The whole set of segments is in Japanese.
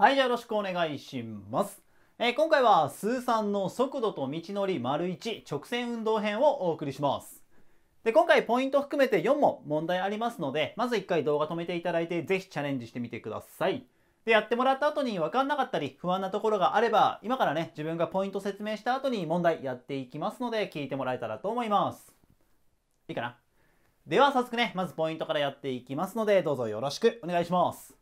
はい、じゃあよろしくお願いします。えー、今回は、スーさんの速度と道のり丸一直線運動編をお送りします。で、今回ポイント含めて4問問題ありますので、まず1回動画止めていただいて、ぜひチャレンジしてみてください。で、やってもらった後に分かんなかったり、不安なところがあれば、今からね、自分がポイント説明した後に問題やっていきますので、聞いてもらえたらと思います。いいかなでは早速ね、まずポイントからやっていきますので、どうぞよろしくお願いします。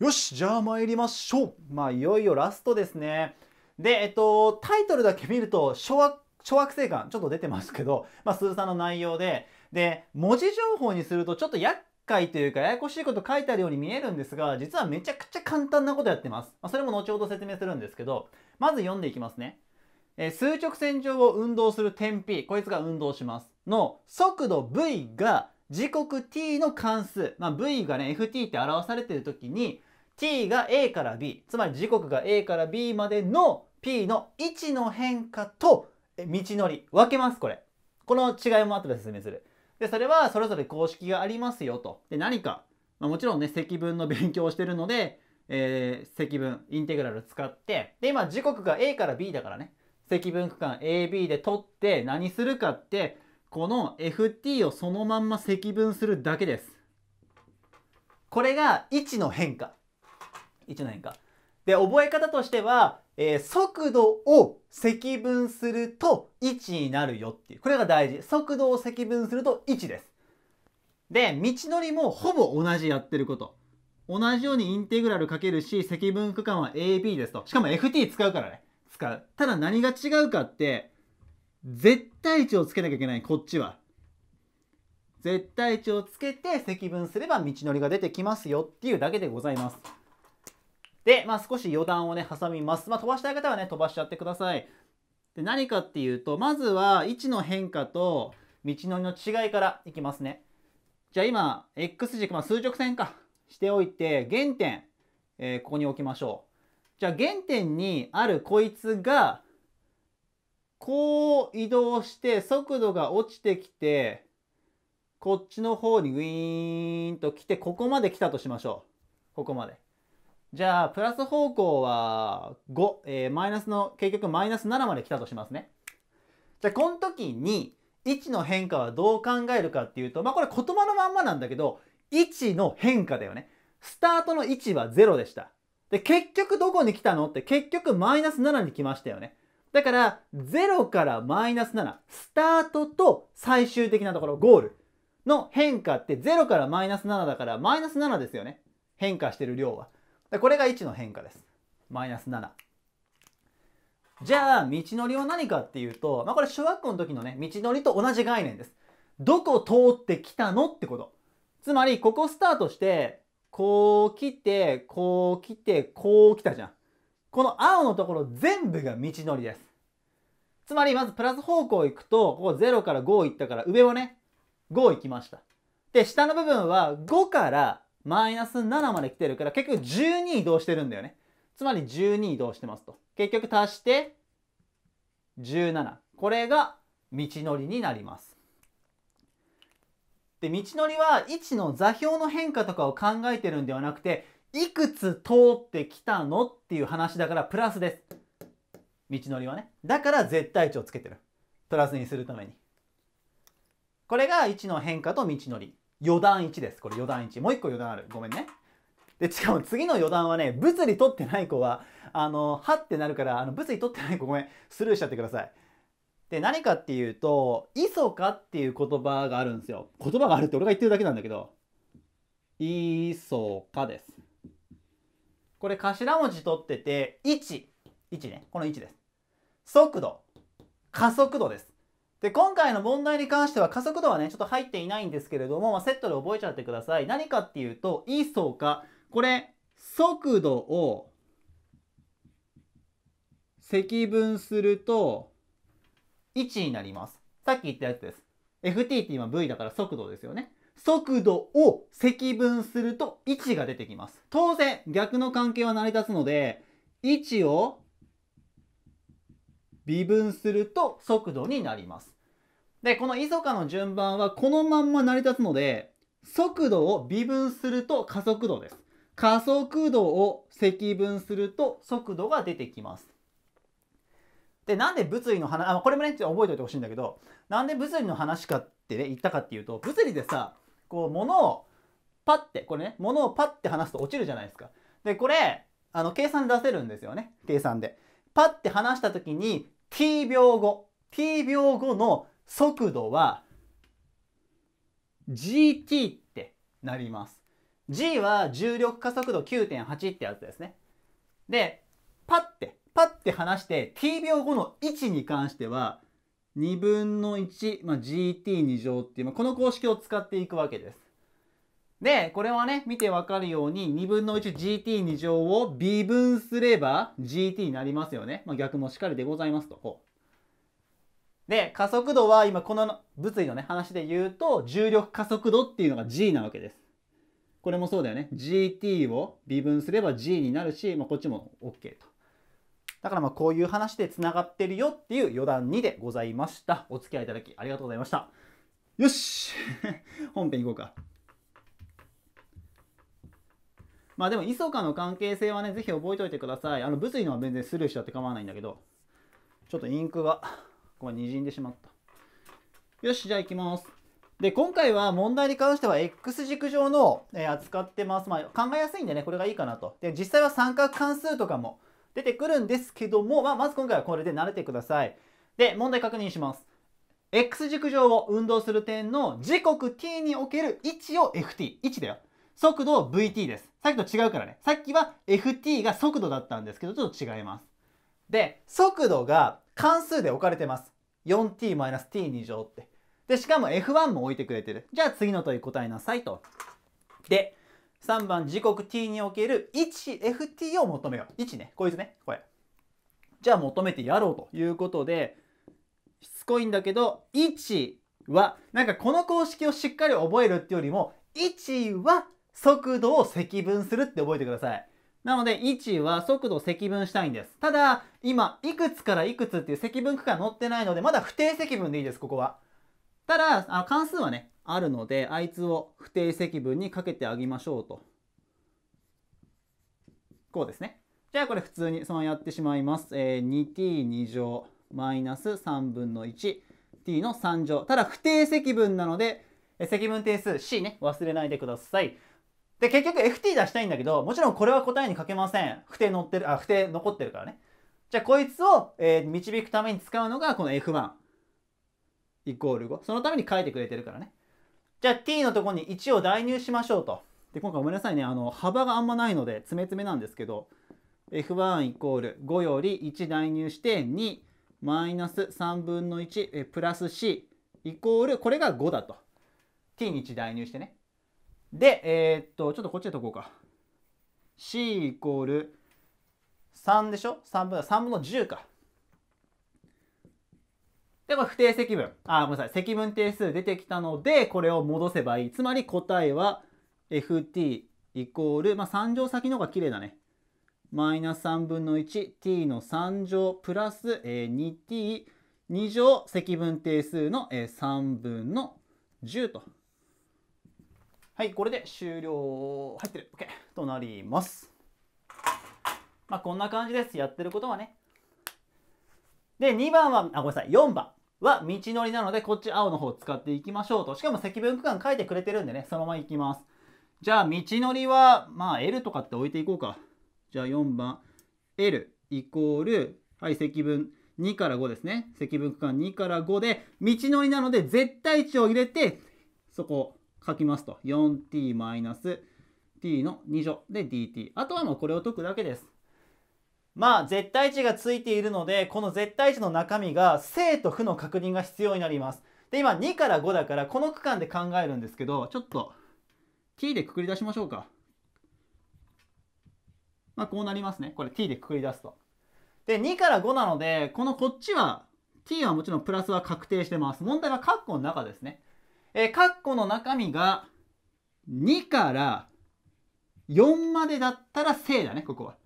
よし、じゃあ参りましょう。まあ、いよいよラストですね。で、えっと、タイトルだけ見ると、小学、小学生感、ちょっと出てますけど、まあ、スさんの内容で、で、文字情報にすると、ちょっと厄介というか、ややこしいこと書いてあるように見えるんですが、実はめちゃくちゃ簡単なことやってます。まあ、それも後ほど説明するんですけど、まず読んでいきますね。えー、数直線上を運動する点 P、こいつが運動します。の速度 V が時刻 t の関数、まあ、v がね ft って表されてる時に t が a から b つまり時刻が a から b までの p の位置の変化と道のり分けますこれこの違いも後で説明するでそれはそれぞれ公式がありますよとで何か、まあ、もちろんね積分の勉強をしてるので、えー、積分インテグラル使ってで今時刻が a から b だからね積分区間 AB で取って何するかってこの ft をそのまんま積分するだけです。これが1の変化。1の変化。で、覚え方としては、えー、速度を積分すると1になるよっていう。これが大事。速度を積分すると1です。で、道のりもほぼ同じやってること。同じようにインテグラルかけるし、積分区間は AB ですと。しかも FT 使うからね。使う。ただ何が違うかって、絶対値をつけなきゃいけないこっちは。絶対値をつけて積分すれば道のりが出てきますよっていうだけでございます。で、まあ少し余談をね、挟みます。まあ飛ばしたい方はね、飛ばしちゃってください。で、何かっていうと、まずは位置の変化と道のりの違いからいきますね。じゃあ今、X 軸、まあ数直線か、しておいて、原点、えー、ここに置きましょう。じゃあ原点にあるこいつがこう移動して速度が落ちてきてこっちの方にグイーンと来てここまで来たとしましょうここまでじゃあプラス方向は5、えー、マイナスの結局マイナス7まで来たとしますねじゃあこの時に位置の変化はどう考えるかっていうとまあこれ言葉のまんまなんだけど位置の変化だよねスタートの位置は0でしたで結局どこに来たのって結局マイナス7に来ましたよねだから、0からマイナス7、スタートと最終的なところ、ゴールの変化って0からマイナス7だから、マイナス7ですよね。変化してる量は。これが1の変化です。マイナス7。じゃあ、道のりは何かっていうと、まあ、これ小学校の時のね、道のりと同じ概念です。どこ通ってきたのってこと。つまり、ここスタートして、こう来て、こう来て、こう来たじゃん。この青のところ全部が道のりです。つまりまずプラス方向行くと、ここ0から5行ったから上をね、5行きました。で、下の部分は5からマイナス7まで来てるから結局12移動してるんだよね。つまり12移動してますと。結局足して17。これが道のりになります。で道のりは位置の座標の変化とかを考えてるんではなくていくつ通ってきたのっていう話だからプラスです道のりはねだから絶対値をつけてるプラスにするためにこれが1の変化と道のり余談1ですこれ余談1もう一個余談あるごめんねでしかも次の余談はね物理取ってない子はあのはってなるからあの物理取ってない子ごめんスルーしちゃってくださいで何かっていうと「いそか」っていう言葉があるんですよ言葉があるって俺が言ってるだけなんだけど「いそか」ですこれ頭文字取ってて11ねこの1です速度加速度ですで今回の問題に関しては加速度はねちょっと入っていないんですけれども、まあ、セットで覚えちゃってください何かっていうといいそうかこれ速度を積分すると1になりますさっき言ったやつです ft って今 v だから速度ですよね速度を積分すると1が出てきます。当然逆の関係は成り立つので1を微分すると速度になります。で、このイソカの順番はこのまんま成り立つので速度を微分すると加速度です。加速度を積分すると速度が出てきます。で、なんで物理の話、あ、これもね、覚えておいてほしいんだけど、なんで物理の話かってね、言ったかっていうと、物理でさ、こう物をパッてこれね物をパッて離すと落ちるじゃないですか。でこれあの計算で出せるんですよね計算で。パッて離した時に t 秒後 t 秒後の速度は gt ってなります。g は重力加速度9.8ってやつですね。でパッてパッて離して t 秒後の位置に関しては2分の1、まあ、gt2 乗っていう、まあ、この公式を使っていくわけです。で、これはね、見てわかるように、2分の 1gt2 乗を微分すれば gt になりますよね。まあ、逆もしかりでございますと。で、加速度は今この物理のね、話で言うと、重力加速度っていうのが g なわけです。これもそうだよね。gt を微分すれば g になるし、まあ、こっちも OK と。だからまあこういう話でつながってるよっていう余談2でございました。お付き合いいただきありがとうございました。よし 本編いこうか。まあでも、イソカの関係性はね、ぜひ覚えておいてください。あの、物理のは全然スルーしちゃって構わないんだけど、ちょっとインクが、こに滲んでしまった。よし、じゃあ行きます。で、今回は問題に関しては X 軸上の、えー、扱ってます。まあ、考えやすいんでね、これがいいかなと。で、実際は三角関数とかも、出てくるんですけども、まあ、まず今回はこれで慣れてください。で、問題確認します。x 軸上を運動する点の時刻 t における位置を ft。位置だよ。速度を vt です。さっきと違うからね。さっきは ft が速度だったんですけど、ちょっと違います。で、速度が関数で置かれてます。4t-t2 乗って。で、しかも f1 も置いてくれてる。じゃあ次の問い答えなさいと。で、3番時刻 t における 1ft を求めよう。1ね。こいつね。これ。じゃあ求めてやろうということで、しつこいんだけど、1は、なんかこの公式をしっかり覚えるってよりも、1は速度を積分するって覚えてください。なので、1は速度を積分したいんです。ただ、今、いくつからいくつっていう積分区間載ってないので、まだ不定積分でいいです、ここは。ただあの関数はねあるのであいつを不定積分にかけてあげましょうとこうですねじゃあこれ普通にそのやってしまいます、えー、2t2 乗マイナス3分の 1t の3乗ただ不定積分なので積分定数 c ね忘れないでくださいで結局 ft 出したいんだけどもちろんこれは答えにかけません不定乗ってるあ不定残ってるからねじゃあこいつを、え導くために使うのがこの f1 イコール5。そのために書いてくれてるからね。じゃあ t のとこに1を代入しましょうと。で、今回ごめんなさいね。あの、幅があんまないので、詰め詰めなんですけど、f1 イコール5より1代入して2マイナス3分の1えプラス c イコールこれが5だと t に1代入してねでえー、っとちょっとこっちで解こうか c イコール3でしょ分 ,3 分の10かで、から不定積分。あ、ごめんなさい。積分定数出てきたので、これを戻せばいい。つまり答えは ft イコール、まあ、3乗先の方が綺麗だね。マイナス3分の 1t の3乗プラス、え 2t2 乗積分定数の、え3分の10と。はい、これで終了。入ってる。OK。となります。まあ、こんな感じです。やってることはね。で、2番は、あ、ごめんなさい、4番は道のりなので、こっち青の方を使っていきましょうと。しかも積分区間書いてくれてるんでね、そのままいきます。じゃあ、道のりは、まあ、L とかって置いていこうか。じゃあ、4番、L イコール、はい、積分2から5ですね。積分区間2から5で、道のりなので絶対値を入れて、そこを書きますと。4t-t の2乗で dt。あとはもうこれを解くだけです。まあ絶対値がついているのでこの絶対値の中身が正と負の確認が必要になりますで今2から5だからこの区間で考えるんですけどちょっと t でくくり出しましょうかまあこうなりますねこれ t でくくり出すとで2から5なのでこのこっちは t はもちろんプラスは確定してます問題は括弧の中ですねえー、括弧の中身が2から4までだったら正だねここは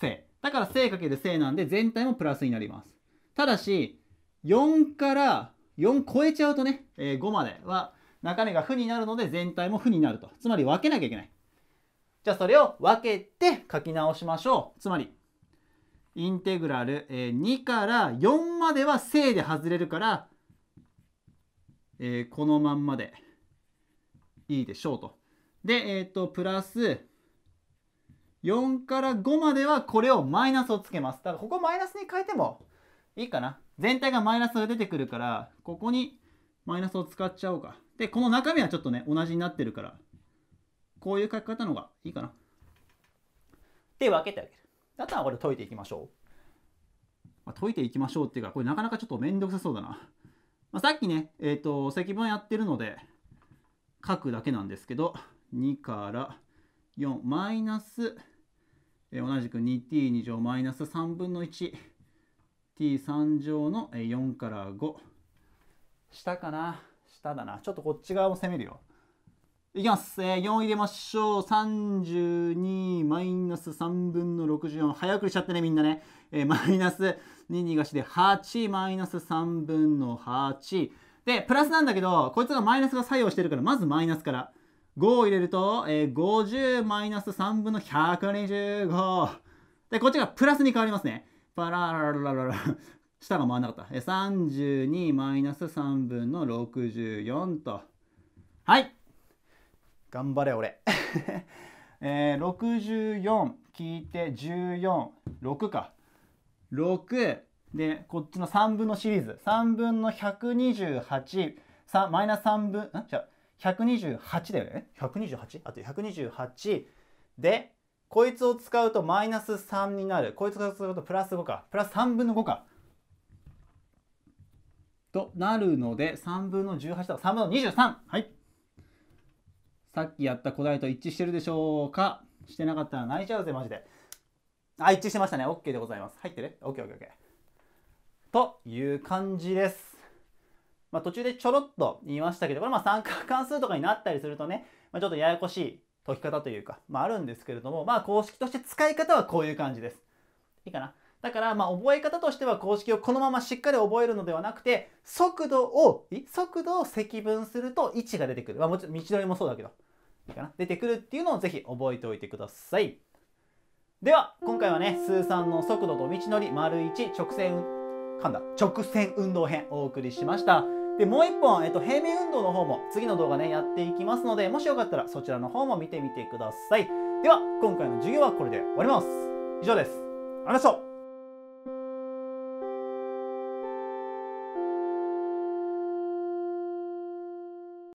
正だから正×正なんで全体もプラスになります。ただし、4から4超えちゃうとね、えー、5までは中身が負になるので全体も負になると。つまり分けなきゃいけない。じゃあそれを分けて書き直しましょう。つまり、インテグラル、えー、2から4までは正で外れるから、えー、このまんまでいいでしょうと。で、えっ、ー、と、プラス4から5まではこれをマイナスをつけます。だからここマイナスに変えてもいいかな。全体がマイナスが出てくるから、ここにマイナスを使っちゃおうか。で、この中身はちょっとね、同じになってるから、こういう書き方の方がいいかな。で、分けてあげる。あとはこれ解いていきましょう。まあ、解いていきましょうっていうか、これなかなかちょっとめんどくさそうだな。まあ、さっきね、えっ、ー、と、積分やってるので、書くだけなんですけど、2から4マイナス、え同じく 2t2 乗マイナス3分の 1t3 乗の4から5下かな下だなちょっとこっち側も攻めるよいきます、えー、4入れましょう32マイナス3分の64早送りしちゃってねみんなね、えー、マイナス2逃がしで8マイナス3分の8でプラスなんだけどこいつがマイナスが作用してるからまずマイナスから5を入れると、えー、50マイナス3分の125。で、こっちがプラスに変わりますね。パラララララ。下が回らなかった。えー、32マイナス3分の64と。はい。頑張れ、俺。えー、64聞いて146か。6で、こっちの3分のシリーズ。3分の128。マイナス3分、んじゃあ。128だよね 128? あと128でこいつを使うとマイナス3になるこいつを使うとプラス5かプラス3分の5かとなるので3分の18だか3分の23はいさっきやった答えと一致してるでしょうかしてなかったら泣いちゃうぜマジであ一致してましたね OK でございます入ってる OK OK OK、という感じですまあ、途中でちょろっと言いましたけど、これまあ三角関数とかになったりするとね、まあ、ちょっとややこしい解き方というか、まあ、あるんですけれども、まあ、公式として使い方はこういう感じです。いいかなだから、まあ、覚え方としては公式をこのまましっかり覚えるのではなくて、速度を、速度を積分すると位置が出てくる。まあ、もちろん道のりもそうだけど、いいかな出てくるっていうのをぜひ覚えておいてください。では、今回はね、数三の速度と道のり、丸1、直線、噛んだ、直線運動編お送りしました。で、もう一本、えっと、平面運動の方も次の動画ね、やっていきますので、もしよかったらそちらの方も見てみてください。では、今回の授業はこれで終わります。以上です。ありがとう